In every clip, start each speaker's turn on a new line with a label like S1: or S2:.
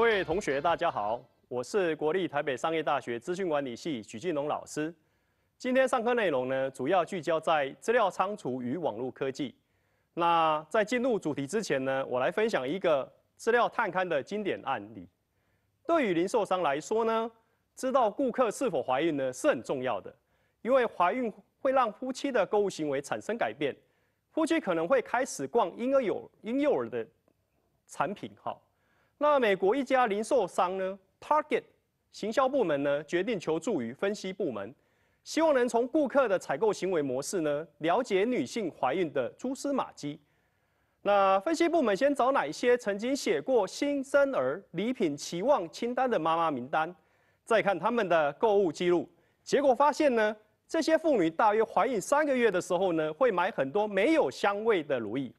S1: 各位同学，大家好，我是国立台北商业大学资讯管理系许进龙老师。今天上课内容呢，主要聚焦在资料仓储与网络科技。那在进入主题之前呢，我来分享一个资料探勘的经典案例。对于零售商来说呢，知道顾客是否怀孕呢是很重要的，因为怀孕会让夫妻的购物行为产生改变，夫妻可能会开始逛婴儿有婴幼儿的产品哈。那美国一家零售商呢，Target，行销部门呢决定求助于分析部门，希望能从顾客的采购行为模式呢了解女性怀孕的蛛丝马迹。那分析部门先找哪一些曾经写过新生儿礼品期望清单的妈妈名单，再看他们的购物记录，结果发现呢，这些妇女大约怀孕三个月的时候呢会买很多没有香味的如意，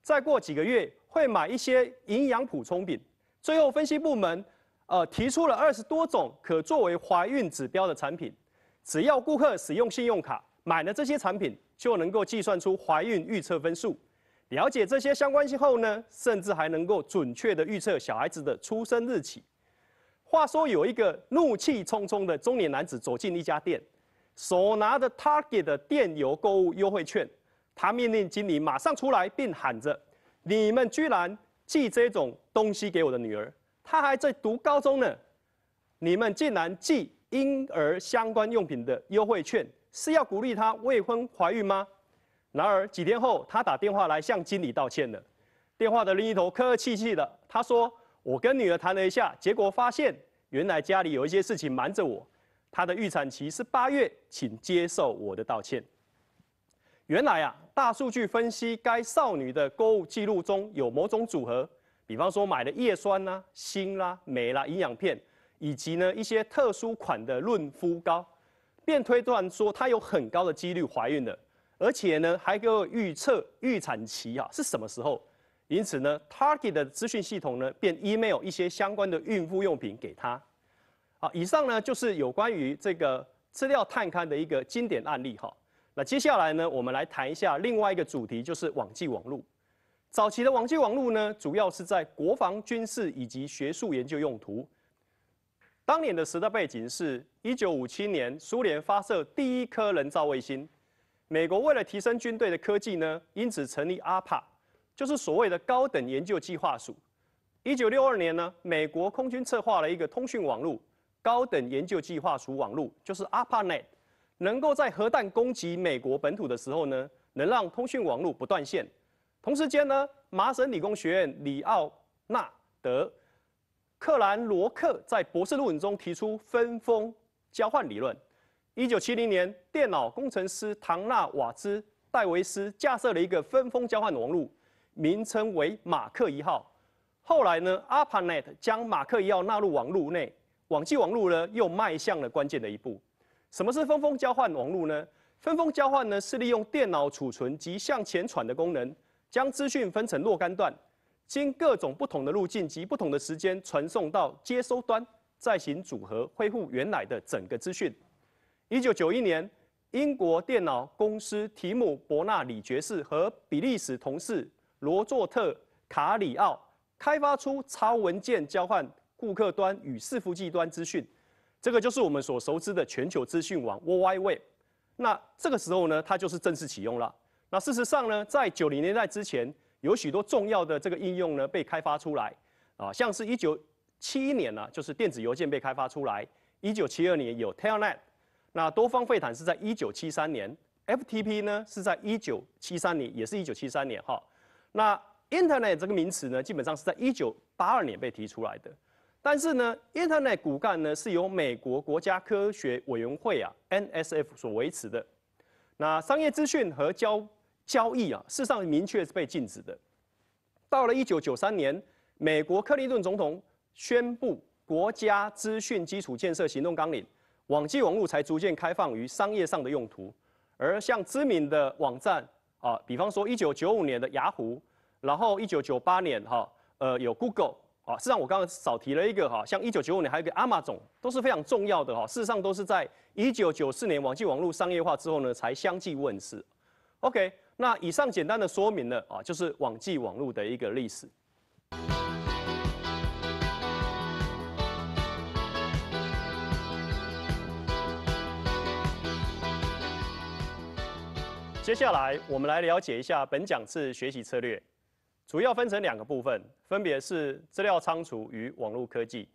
S1: 再过几个月会买一些营养补充品，最后，分析部门，呃，提出了二十多种可作为怀孕指标的产品，只要顾客使用信用卡买了这些产品，就能够计算出怀孕预测分数。了解这些相关性后呢，甚至还能够准确的预测小孩子的出生日期。话说，有一个怒气冲冲的中年男子走进一家店，手拿着 Target 的电邮购物优惠券，他命令经理马上出来，并喊着：“你们居然！”寄这种东西给我的女儿，她还在读高中呢。你们竟然寄婴儿相关用品的优惠券，是要鼓励她未婚怀孕吗？然而几天后，她打电话来向经理道歉了。电话的另一头客客气气的，她说：“我跟女儿谈了一下，结果发现原来家里有一些事情瞒着我。她的预产期是八月，请接受我的道歉。”原来啊。大数据分析该少女的购物记录中有某种组合，比方说买了叶酸啦、锌啦、镁啦、营养片，以及呢一些特殊款的润肤膏，便推断说她有很高的几率怀孕了，而且呢还给我预测预产期啊是什么时候，因此呢 Target 的资讯系统呢便 email 一些相关的孕妇用品给她。好，以上呢就是有关于这个资料探勘的一个经典案例哈。那接下来呢，我们来谈一下另外一个主题，就是网际网络。早期的网际网络呢，主要是在国防、军事以及学术研究用途。当年的时代背景是1957年，苏联发射第一颗人造卫星。美国为了提升军队的科技呢，因此成立 ARPA，就是所谓的高等研究计划署。1962年呢，美国空军策划了一个通讯网络，高等研究计划署网络就是 ARPANET。能够在核弹攻击美国本土的时候呢，能让通讯网络不断线。同时间呢，麻省理工学院里奥纳德克兰罗克在博士论文中提出分封交换理论。一九七零年，电脑工程师唐纳瓦兹戴维斯架设了一个分封交换网络，名称为马克一号。后来呢，阿帕奈将马克一号纳入网络内，网际网络呢又迈向了关键的一步。什么是分封交换网络呢？分封交换呢，是利用电脑储存及向前传的功能，将资讯分成若干段，经各种不同的路径及不同的时间传送到接收端，再行组合恢复原来的整个资讯。一九九一年，英国电脑公司提姆·伯纳里爵士和比利时同事罗佐特·卡里奥开发出超文件交换，顾客端与伺服器端资讯。这个就是我们所熟知的全球资讯网 （World Wide Web）。那这个时候呢，它就是正式启用了。那事实上呢，在九零年代之前，有许多重要的这个应用呢被开发出来。啊，像是一九七一年呢，就是电子邮件被开发出来一九七二年有 Telnet。那多方会谈是在一九七三年，FTP 呢是在一九七三年，也是一九七三年哈。那 Internet 这个名词呢，基本上是在一九八二年被提出来的。但是呢，Internet 骨干呢是由美国国家科学委员会啊 （NSF） 所维持的。那商业资讯和交交易啊，事实上明确是被禁止的。到了一九九三年，美国克林顿总统宣布国家资讯基础建设行动纲领，网际网络才逐渐开放于商业上的用途。而像知名的网站啊，比方说一九九五年的雅虎，然后一九九八年哈，呃，有 Google。啊，事实上我刚刚少提了一个哈，像一九九五年还有一个阿玛总都是非常重要的哈，事实上都是在一九九四年网际网络商业化之后呢才相继问世。OK，那以上简单的说明了啊，就是网际网络的一个历史。接下来我们来了解一下本讲次学习策略。主要分成两个部分，分别是资料仓储与网络科技。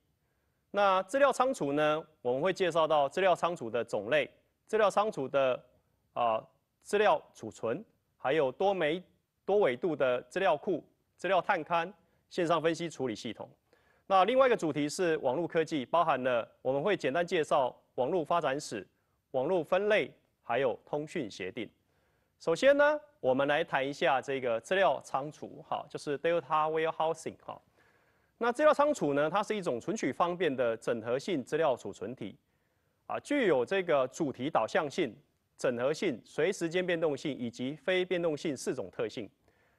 S1: 那资料仓储呢，我们会介绍到资料仓储的种类、资料仓储的啊资料储存，还有多媒多维度的资料库、资料探勘、线上分析处理系统。那另外一个主题是网络科技，包含了我们会简单介绍网络发展史、网络分类，还有通讯协定。首先呢，我们来谈一下这个资料仓储，哈，就是 data warehousing，哈。那资料仓储呢，它是一种存取方便的整合性资料储存体，啊，具有这个主题导向性、整合性、随时间变动性以及非变动性四种特性。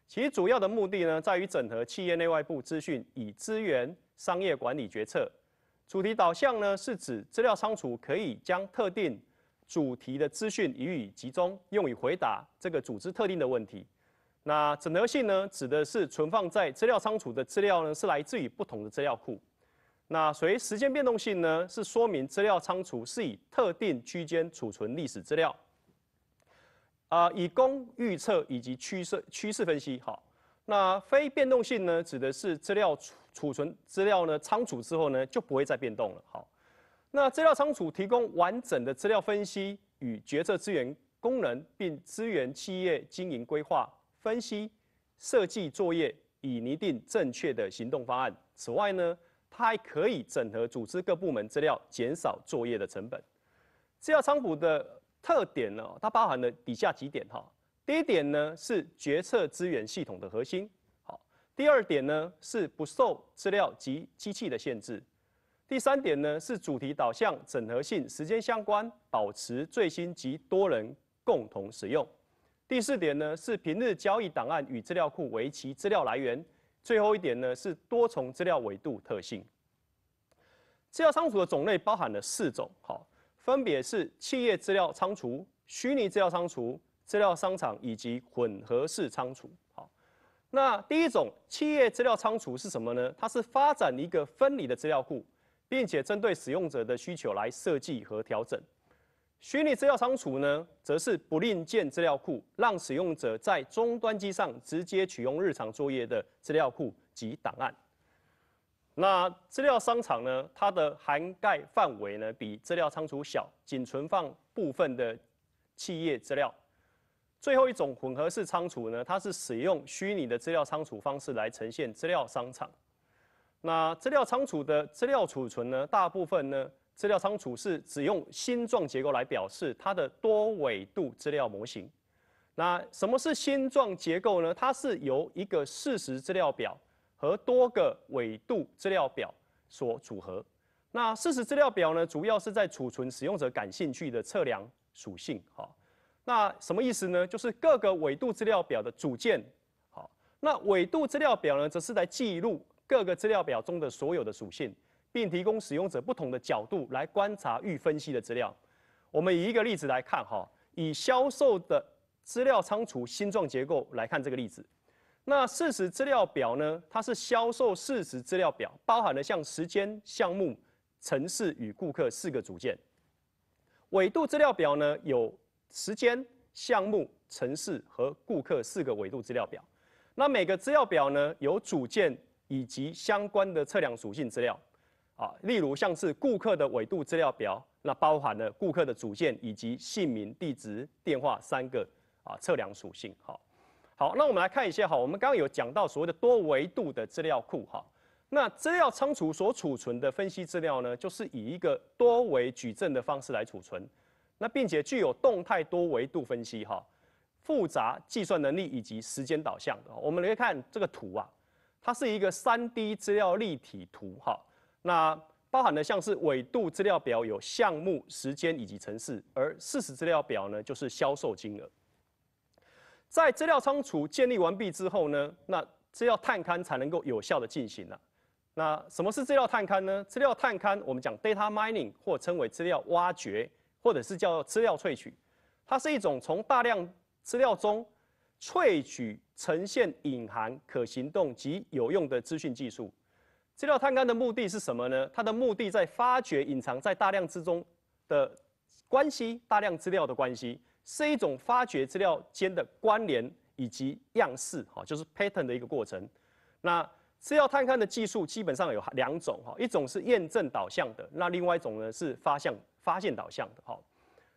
S1: 其主要的目的呢，在于整合企业内外部资讯，以支援商业管理决策。主题导向呢，是指资料仓储可以将特定主题的资讯予以集中，用于回答这个组织特定的问题。那整合性呢，指的是存放在资料仓储的资料呢，是来自于不同的资料库。那随时间变动性呢，是说明资料仓储是以特定区间储存历史资料。啊，以供预测以及趋势趋势分析。好，那非变动性呢，指的是资料储储存资料呢，仓储之后呢，就不会再变动了。好。那资料仓储提供完整的资料分析与决策资源功能，并支援企业经营规划、分析、设计作业，以拟定正确的行动方案。此外呢，它还可以整合组织各部门资料，减少作业的成本。资料仓储的特点呢，它包含了底下几点哈。第一点呢，是决策资源系统的核心。好，第二点呢，是不受资料及机器的限制。第三点呢是主题导向、整合性、时间相关、保持最新及多人共同使用。第四点呢是平日交易档案与资料库为其资料来源。最后一点呢是多重资料维度特性。资料仓储的种类包含了四种，好，分别是企业资料仓储、虚拟资料仓储、资料商场以及混合式仓储。好，那第一种企业资料仓储是什么呢？它是发展一个分离的资料库。并且针对使用者的需求来设计和调整。虚拟资料仓储呢，则是不另建资料库，让使用者在终端机上直接取用日常作业的资料库及档案。那资料商场呢，它的涵盖范围呢比资料仓储小，仅存放部分的企业资料。最后一种混合式仓储呢，它是使用虚拟的资料仓储方式来呈现资料商场。那资料仓储的资料储存呢？大部分呢，资料仓储是只用星状结构来表示它的多维度资料模型。那什么是星状结构呢？它是由一个事实资料表和多个维度资料表所组合。那事实资料表呢，主要是在储存使用者感兴趣的测量属性。好，那什么意思呢？就是各个维度资料表的组件。好，那维度资料表呢，则是在记录。各个资料表中的所有的属性，并提供使用者不同的角度来观察预分析的资料。我们以一个例子来看哈，以销售的资料仓储星状结构来看这个例子。那事实资料表呢，它是销售事实资料表，包含了像时间、项目、城市与顾客四个组件。纬度资料表呢，有时间、项目、城市和顾客四个纬度资料表。那每个资料表呢，有组件。以及相关的测量属性资料，啊，例如像是顾客的纬度资料表，那包含了顾客的组件以及姓名、地址、电话三个啊测量属性。好，好，那我们来看一下哈，我们刚刚有讲到所谓的多维度的资料库哈，那资料仓储所储存的分析资料呢，就是以一个多维矩阵的方式来储存，那并且具有动态多维度分析哈、复杂计算能力以及时间导向。我们来看这个图啊。它是一个三 D 资料立体图，哈，那包含的像是纬度资料表有项目、时间以及城市，而事实资料表呢就是销售金额。在资料仓储建立完毕之后呢，那资料探勘才能够有效的进行了。那什么是资料探勘呢？资料探勘我们讲 data mining，或称为资料挖掘，或者是叫资料萃取，它是一种从大量资料中。萃取、呈现、隐含、可行动及有用的资讯技术，资料探勘的目的是什么呢？它的目的在发掘隐藏在大量之中的关系，大量资料的关系是一种发掘资料间的关联以及样式，哈，就是 pattern 的一个过程。那资料探勘的技术基本上有两种，哈，一种是验证导向的，那另外一种呢是发向发现导向的，哈。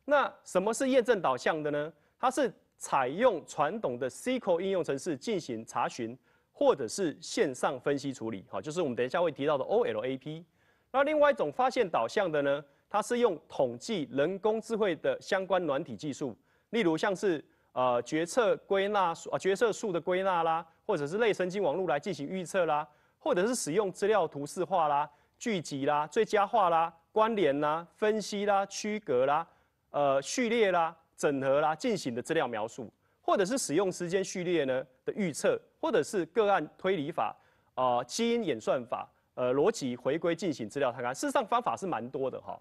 S1: 那什么是验证导向的呢？它是采用传统的 SQL 应用程式进行查询，或者是线上分析处理，哈，就是我们等一下会提到的 OLAP。那另外一种发现导向的呢，它是用统计、人工智慧的相关软体技术，例如像是呃决策归纳、决策树的归纳啦，或者是类神经网络来进行预测啦，或者是使用资料图示化啦、聚集啦、最佳化啦、关联啦、分析啦、区隔啦、呃序列啦。整合啦，进行的资料描述，或者是使用时间序列呢的预测，或者是个案推理法，啊，基因演算法，呃，逻辑回归进行资料探勘，事实上方法是蛮多的哈。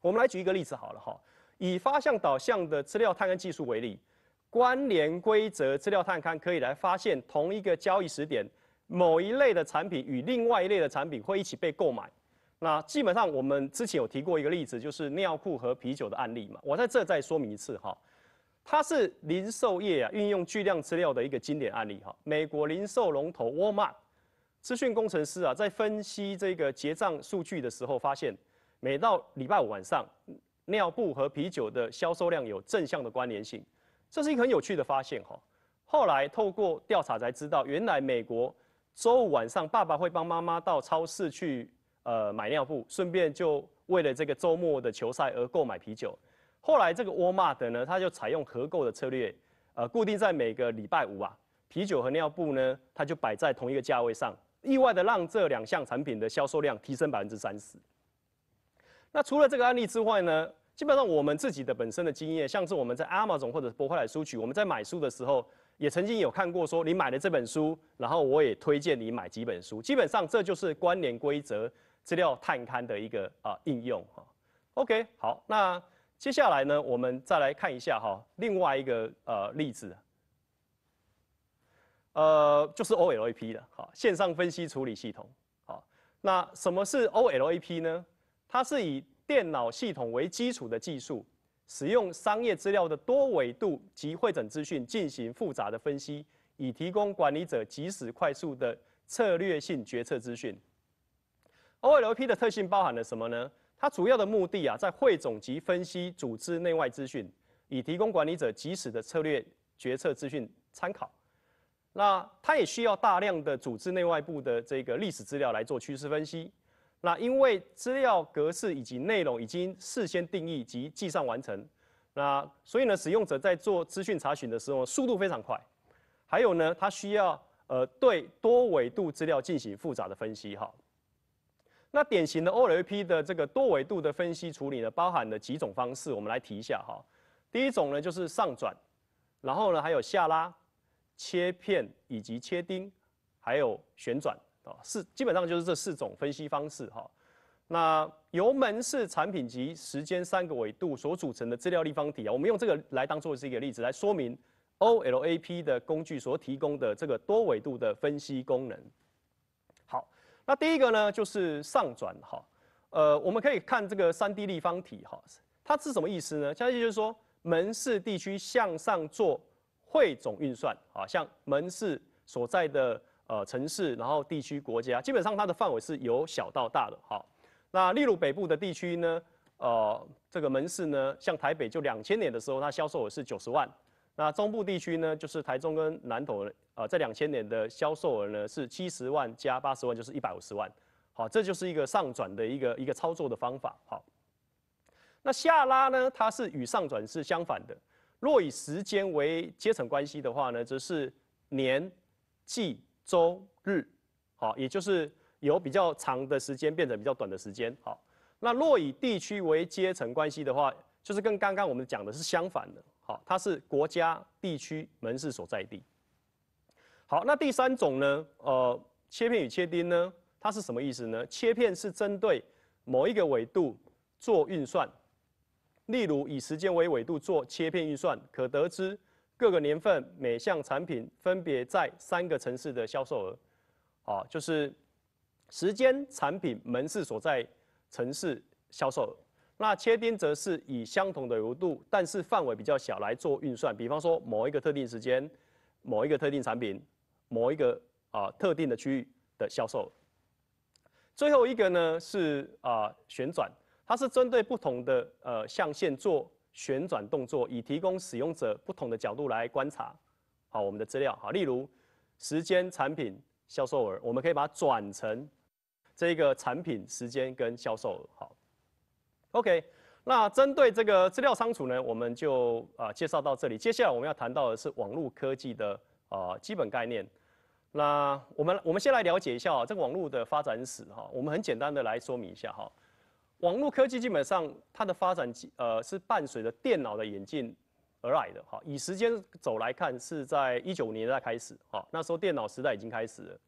S1: 我们来举一个例子好了哈，以发向导向的资料探勘技术为例，关联规则资料探勘可以来发现同一个交易时点，某一类的产品与另外一类的产品会一起被购买。那基本上，我们之前有提过一个例子，就是尿裤和啤酒的案例嘛。我在这再说明一次哈，它是零售业啊运用巨量资料的一个经典案例哈。美国零售龙头沃曼资讯工程师啊，在分析这个结账数据的时候，发现每到礼拜五晚上，尿布和啤酒的销售量有正向的关联性，这是一个很有趣的发现哈。后来透过调查才知道，原来美国周五晚上，爸爸会帮妈妈到超市去。呃，买尿布，顺便就为了这个周末的球赛而购买啤酒。后来这个沃 a l m a r t 呢，他就采用合购的策略，呃，固定在每个礼拜五啊，啤酒和尿布呢，它就摆在同一个价位上，意外的让这两项产品的销售量提升百分之三十。那除了这个案例之外呢，基本上我们自己的本身的经验，像是我们在 Amazon 或者是 b o 来书取，我们在买书的时候，也曾经有看过说，你买了这本书，然后我也推荐你买几本书，基本上这就是关联规则。资料探勘的一个啊应用哈，OK 好，那接下来呢，我们再来看一下哈另外一个呃例子，呃就是 OLAP 的哈线上分析处理系统好，那什么是 OLAP 呢？它是以电脑系统为基础的技术，使用商业资料的多维度及会总资讯进行复杂的分析，以提供管理者及时快速的策略性决策资讯。OLP 的特性包含了什么呢？它主要的目的啊，在汇总及分析组织内外资讯，以提供管理者及时的策略决策资讯参考。那它也需要大量的组织内外部的这个历史资料来做趋势分析。那因为资料格式以及内容已经事先定义及计算完成，那所以呢，使用者在做资讯查询的时候速度非常快。还有呢，它需要呃对多维度资料进行复杂的分析哈。那典型的 OLAP 的这个多维度的分析处理呢，包含了几种方式，我们来提一下哈。第一种呢就是上转，然后呢还有下拉、切片以及切丁，还有旋转啊，四基本上就是这四种分析方式哈。那油门是产品及时间三个维度所组成的资料立方体啊，我们用这个来当做是一个例子来说明 OLAP 的工具所提供的这个多维度的分析功能。那第一个呢，就是上转哈，呃，我们可以看这个三 D 立方体哈，它是什么意思呢？相信就是说，门市地区向上做汇总运算啊，像门市所在的呃城市，然后地区、国家，基本上它的范围是由小到大的哈。那例如北部的地区呢，呃，这个门市呢，像台北就两千年的时候，它销售额是九十万。那中部地区呢，就是台中跟南投，呃，在两千年的销售额呢是七十万加八十万，就是一百五十万。好，这就是一个上转的一个一个操作的方法。好，那下拉呢，它是与上转是相反的。若以时间为阶层关系的话呢，则是年、季、周、日。好，也就是由比较长的时间变成比较短的时间。好，那若以地区为阶层关系的话，就是跟刚刚我们讲的是相反的。好，它是国家、地区、门市所在地。好，那第三种呢？呃，切片与切丁呢？它是什么意思呢？切片是针对某一个纬度做运算，例如以时间为纬度做切片运算，可得知各个年份每项产品分别在三个城市的销售额。好，就是时间、产品、门市所在城市销售额。那切丁则是以相同的维度，但是范围比较小来做运算，比方说某一个特定时间、某一个特定产品、某一个啊特定的区域的销售。最后一个呢是啊旋转，它是针对不同的呃象限做旋转动作，以提供使用者不同的角度来观察好我们的资料。好，例如时间、产品、销售额，我们可以把它转成这个产品、时间跟销售额。好。OK，那针对这个资料仓储呢，我们就啊介绍到这里。接下来我们要谈到的是网络科技的啊基本概念。那我们我们先来了解一下啊，这个网络的发展史哈。我们很简单的来说明一下哈。网络科技基本上它的发展呃是伴随着电脑的引进而来的哈。以时间走来看，是在一九年代开始哈。那时候电脑时代已经开始了，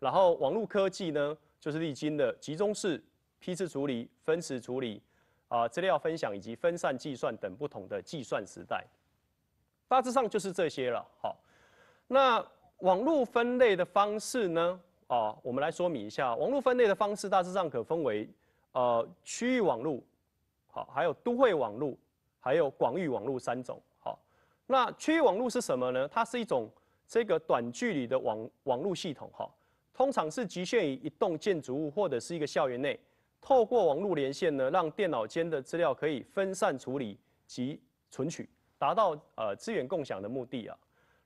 S1: 然后网络科技呢就是历经了集中式、批次处理、分时处理。啊，资料分享以及分散计算等不同的计算时代，大致上就是这些了。好，那网络分类的方式呢？啊，我们来说明一下网络分类的方式，大致上可分为呃区域网络，好，还有都会网络，还有广域网络三种。好，那区域网络是什么呢？它是一种这个短距离的网网络系统，哈，通常是局限于一栋建筑物或者是一个校园内。透过网络连线呢，让电脑间的资料可以分散处理及存取，达到呃资源共享的目的啊。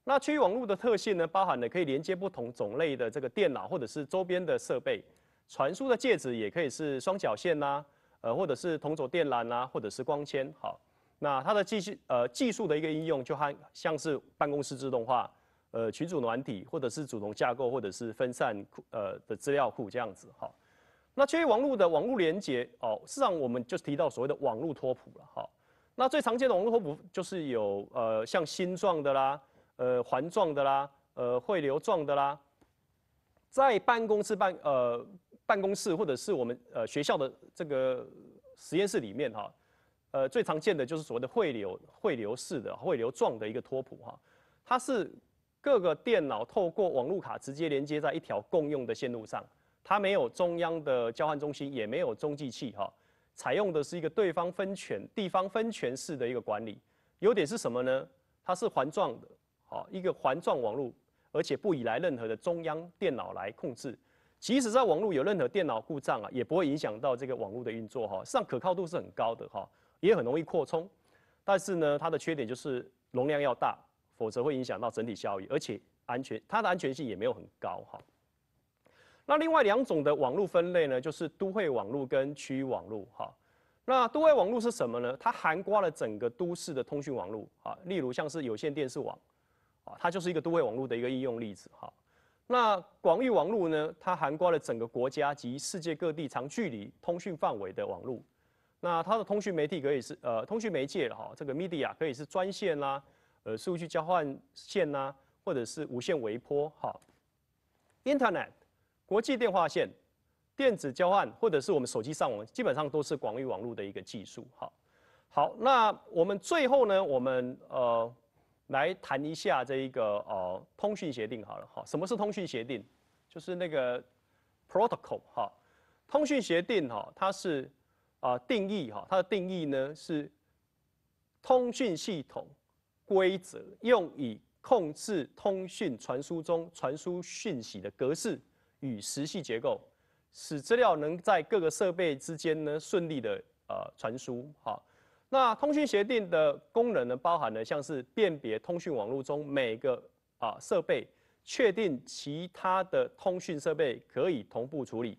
S1: 那区域网络的特性呢，包含了可以连接不同种类的这个电脑或者是周边的设备，传输的介质也可以是双绞线呐，呃或者是同轴电缆呐，或者是光纤。好，那它的技术呃技术的一个应用就和像是办公室自动化，呃群组软体，或者是主动架构，或者是分散库呃的资料库这样子。好。那关于网络的网络连接哦，事实上我们就是提到所谓的网络托普了哈。那最常见的网络托普就是有呃像星状的啦，呃环状的啦，呃汇流状的啦。在办公室办呃办公室或者是我们呃学校的这个实验室里面哈，呃最常见的就是所谓的汇流汇流式的汇流状的一个托普哈，它是各个电脑透过网络卡直接连接在一条共用的线路上。它没有中央的交换中心，也没有中继器，哈，采用的是一个对方分权、地方分权式的一个管理。优点是什么呢？它是环状的，哈，一个环状网络，而且不依赖任何的中央电脑来控制。即使在网络有任何电脑故障啊，也不会影响到这个网络的运作，哈，实际上可靠度是很高的，哈，也很容易扩充。但是呢，它的缺点就是容量要大，否则会影响到整体效益，而且安全，它的安全性也没有很高，哈。那另外两种的网络分类呢，就是都会网络跟区域网络哈。那都会网络是什么呢？它涵盖了整个都市的通讯网络啊，例如像是有线电视网，啊，它就是一个都会网络的一个应用例子哈。那广域网络呢，它涵盖了整个国家及世界各地长距离通讯范围的网络。那它的通讯媒体可以是呃通讯媒介哈，这个 media 可以是专线啦，呃数据交换线呐，或者是无线微波哈。Internet。国际电话线、电子交换或者是我们手机上网，基本上都是广域网络的一个技术。好，好，那我们最后呢，我们呃来谈一下这一个呃通讯协定好了哈。什么是通讯协定？就是那个 protocol 哈。通讯协定哈，它是啊定义哈，它的定义呢是通讯系统规则，用以控制通讯传输中传输讯息的格式。与实系结构，使资料能在各个设备之间呢顺利的呃传输。好，那通讯协定的功能呢，包含了像是辨别通讯网络中每个啊设备，确定其他的通讯设备可以同步处理，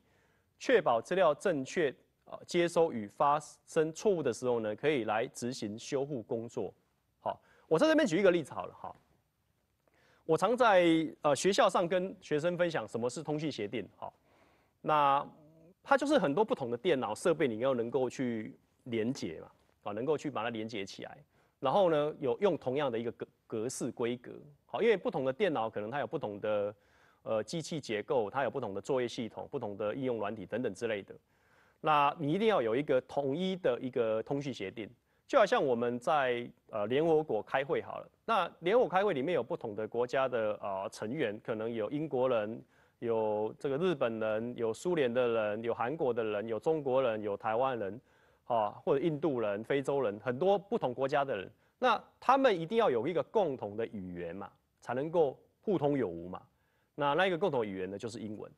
S1: 确保资料正确啊接收与发生错误的时候呢，可以来执行修复工作。好，我在这边举一个例子好了，好。我常在呃学校上跟学生分享什么是通讯协定。好，那它就是很多不同的电脑设备你要能够去连接嘛，啊，能够去把它连接起来。然后呢，有用同样的一个格格式规格。好，因为不同的电脑可能它有不同的呃机器结构，它有不同的作业系统、不同的应用软体等等之类的。那你一定要有一个统一的一个通讯协定。就好像我们在呃联合国开会好了，那联合国开会里面有不同的国家的呃成员，可能有英国人，有这个日本人，有苏联的人，有韩国的人，有中国人，有台湾人，啊或者印度人、非洲人，很多不同国家的人，那他们一定要有一个共同的语言嘛，才能够互通有无嘛。那那一个共同语言呢，就是英文。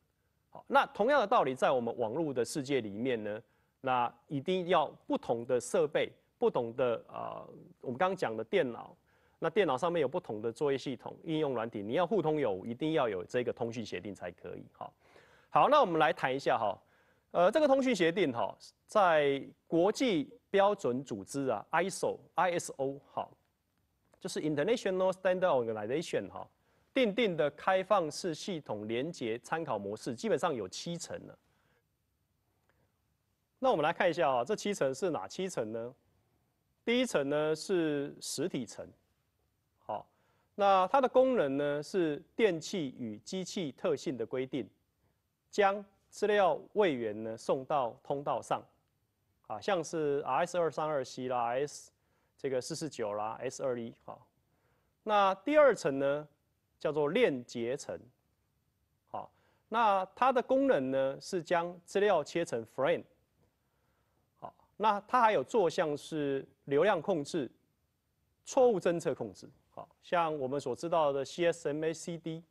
S1: 好，那同样的道理，在我们网络的世界里面呢，那一定要不同的设备。不同的啊，我们刚刚讲的电脑，那电脑上面有不同的作业系统、应用软体，你要互通有，一定要有这个通讯协定才可以。好，好，那我们来谈一下哈，呃，这个通讯协定哈，在国际标准组织啊，ISO，ISO 哈，就是 International Standard Organization 哈，定定的开放式系统连接参考模式，基本上有七层的。那我们来看一下啊，这七层是哪七层呢？第一层呢是实体层，好，那它的功能呢是电器与机器特性的规定，将资料位元呢送到通道上，啊，像是 S 二三二啦、S 这个四四九啦、S 二一，好，那第二层呢叫做链结层，好，那它的功能呢是将资料切成 frame，好，那它还有做像是。流量控制、错误侦测控制，好像我们所知道的 CSMA/CD，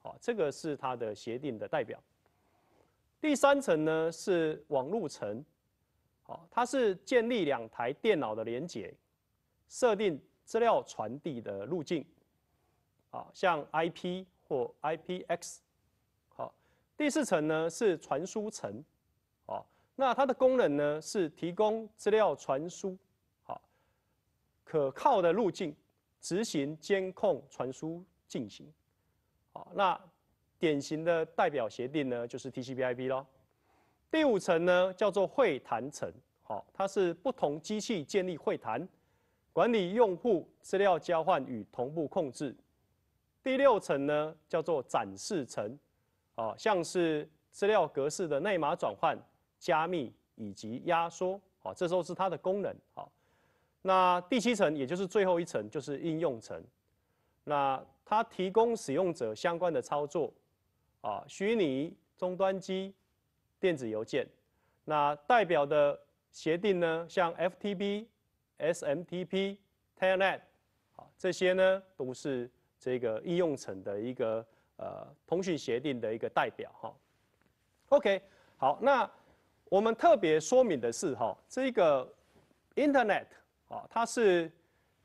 S1: 好，这个是它的协定的代表。第三层呢是网路层，好，它是建立两台电脑的连接，设定资料传递的路径，好像 IP 或 IPX。好，第四层呢是传输层，好，那它的功能呢是提供资料传输。可靠的路径，执行、监控、传输进行。好，那典型的代表协定呢，就是 TCP/IP 咯。第五层呢，叫做会谈层。好，它是不同机器建立会谈，管理用户资料交换与同步控制。第六层呢，叫做展示层。啊，像是资料格式的内码转换、加密以及压缩。啊，这时候是它的功能。好。那第七层，也就是最后一层，就是应用层。那它提供使用者相关的操作，啊，虚拟终端机、电子邮件，那代表的协定呢，像 FTP、SMTP、Telnet，啊，这些呢都是这个应用层的一个呃通讯协定的一个代表哈。OK，好，那我们特别说明的是哈，这个 Internet。啊，它是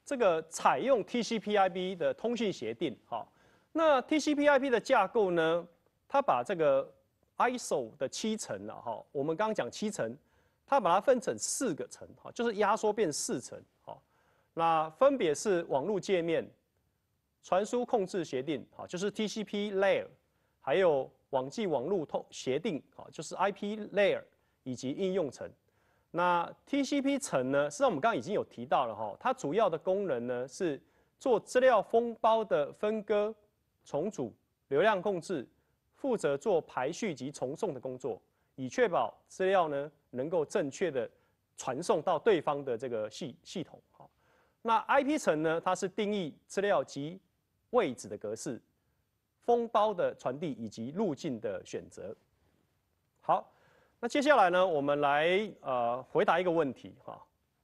S1: 这个采用 TCP/IP 的通信协定。哈，那 TCP/IP 的架构呢？它把这个 ISO 的七层了哈，我们刚刚讲七层，它把它分成四个层。哈，就是压缩变四层。哈，那分别是网络界面、传输控制协定。哈，就是 TCP layer，还有网际网络通协定。哈，就是 IP layer 以及应用层。那 TCP 层呢？实际上我们刚刚已经有提到了哈，它主要的功能呢是做资料封包的分割、重组、流量控制，负责做排序及重送的工作，以确保资料呢能够正确的传送到对方的这个系系统哈。那 IP 层呢？它是定义资料及位置的格式、封包的传递以及路径的选择。好。那接下来呢，我们来呃回答一个问题哈，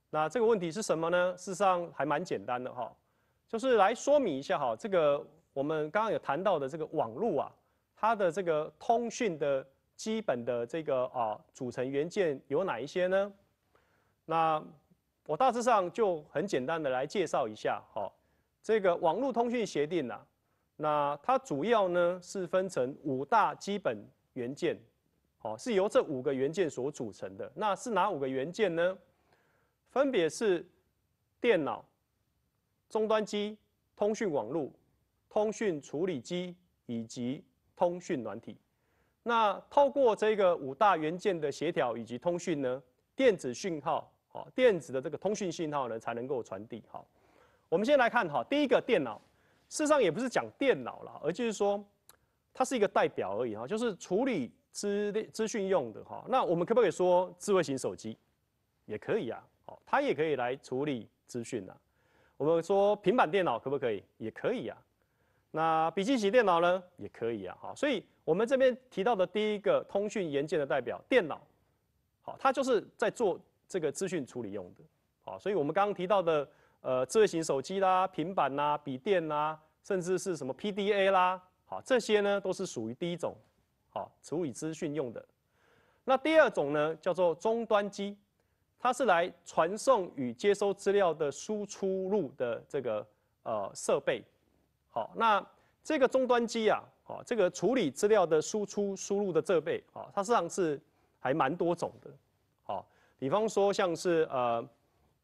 S1: 那这个问题是什么呢？事实上还蛮简单的哈，就是来说明一下哈，这个我们刚刚有谈到的这个网络啊，它的这个通讯的基本的这个啊组成元件有哪一些呢？那我大致上就很简单的来介绍一下哈，这个网络通讯协定呐，那它主要呢是分成五大基本元件。哦，是由这五个元件所组成的。那是哪五个元件呢？分别是电脑、终端机、通讯网络、通讯处理机以及通讯软体。那透过这个五大元件的协调以及通讯呢，电子讯号，哦，电子的这个通讯信号呢，才能够传递。好，我们先来看哈，第一个电脑，事实上也不是讲电脑了，而就是说它是一个代表而已哈，就是处理。资资讯用的哈，那我们可不可以说智慧型手机，也可以啊，好，它也可以来处理资讯啊。我们说平板电脑可不可以？也可以啊。那笔记型电脑呢？也可以啊，好，所以我们这边提到的第一个通讯元件的代表电脑，好，它就是在做这个资讯处理用的，好，所以我们刚刚提到的呃智慧型手机啦、平板啦、笔电啦，甚至是什么 PDA 啦，好，这些呢都是属于第一种。好，处理资讯用的。那第二种呢，叫做终端机，它是来传送与接收资料的输出入的这个呃设备。好，那这个终端机啊，好，这个处理资料的输出输入的设备，好，它实际上是还蛮多种的。好，比方说像是呃，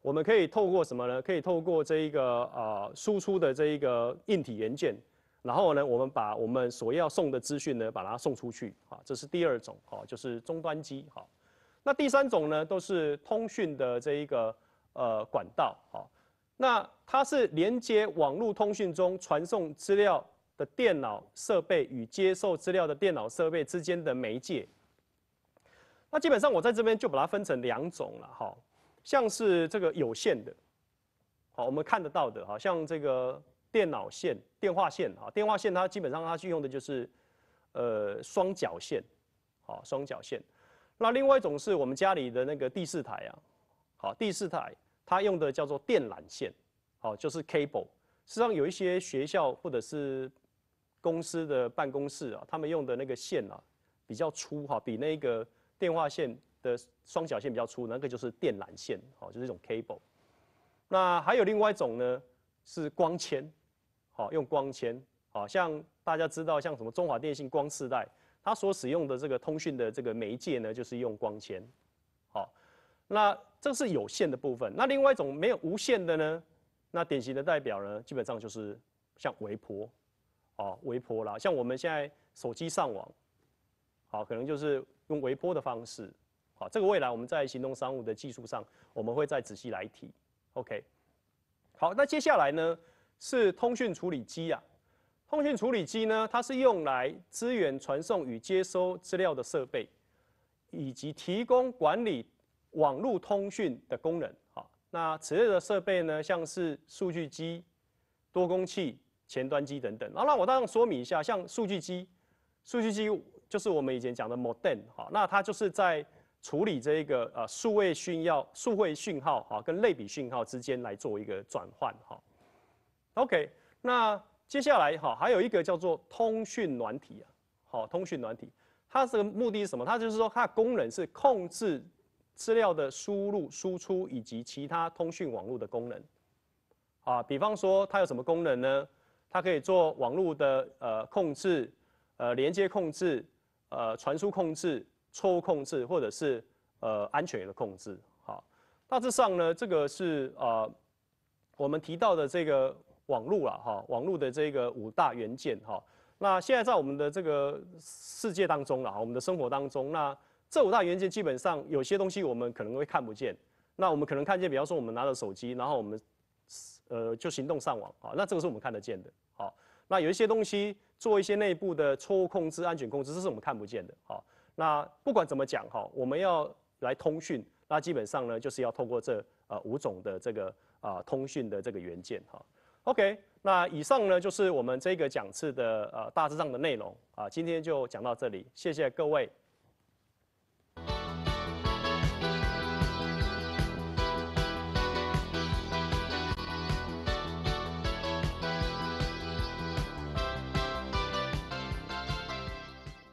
S1: 我们可以透过什么呢？可以透过这一个呃输出的这一个硬体元件。然后呢，我们把我们所要送的资讯呢，把它送出去，啊，这是第二种，哈，就是终端机，哈。那第三种呢，都是通讯的这一个呃管道，哈。那它是连接网络通讯中传送资料的电脑设备与接受资料的电脑设备之间的媒介。那基本上我在这边就把它分成两种了，哈，像是这个有线的，好，我们看得到的，哈，像这个。电脑线、电话线啊，电话线它基本上它去用的就是，呃，双绞线，好，双绞线。那另外一种是我们家里的那个第四台啊，好，第四台它用的叫做电缆线，好，就是 cable。实际上有一些学校或者是公司的办公室啊，他们用的那个线啊比较粗哈，比那个电话线的双绞线比较粗，那个就是电缆线，好，就是一种 cable。那还有另外一种呢，是光纤。哦，用光纤，哦，像大家知道，像什么中华电信光四代，它所使用的这个通讯的这个媒介呢，就是用光纤。好，那这是有线的部分。那另外一种没有无线的呢？那典型的代表呢，基本上就是像微波，哦，微波啦，像我们现在手机上网，好，可能就是用微波的方式。好，这个未来我们在行动商务的技术上，我们会再仔细来提。OK，好，那接下来呢？是通讯处理机啊，通讯处理机呢，它是用来支援传送与接收资料的设备，以及提供管理网络通讯的功能好，那此类的设备呢，像是数据机、多工器、前端机等等。好，那我大然说明一下，像数据机，数据机就是我们以前讲的 modem 哈，那它就是在处理这个呃数位讯要数位讯号啊，跟类比讯号之间来做一个转换哈。OK，那接下来哈还有一个叫做通讯软体啊，好，通讯软体，它个目的是什么？它就是说它的功能是控制资料的输入、输出以及其他通讯网络的功能啊。比方说它有什么功能呢？它可以做网络的呃控制、呃连接控制、呃传输控制、错误控制，或者是呃安全的控制。好，大致上呢，这个是啊我们提到的这个。网络了哈，网络的这个五大元件哈。那现在在我们的这个世界当中了，哈，我们的生活当中，那这五大元件基本上有些东西我们可能会看不见。那我们可能看见，比方说我们拿着手机，然后我们，呃，就行动上网啊，那这个是我们看得见的，好。那有一些东西做一些内部的错误控制、安全控制，这是我们看不见的，好。那不管怎么讲哈，我们要来通讯，那基本上呢，就是要透过这呃五种的这个啊通讯的这个元件哈。OK，那以上呢就是我们这个讲次的呃大致上的内容啊，今天就讲到这里，谢谢各位。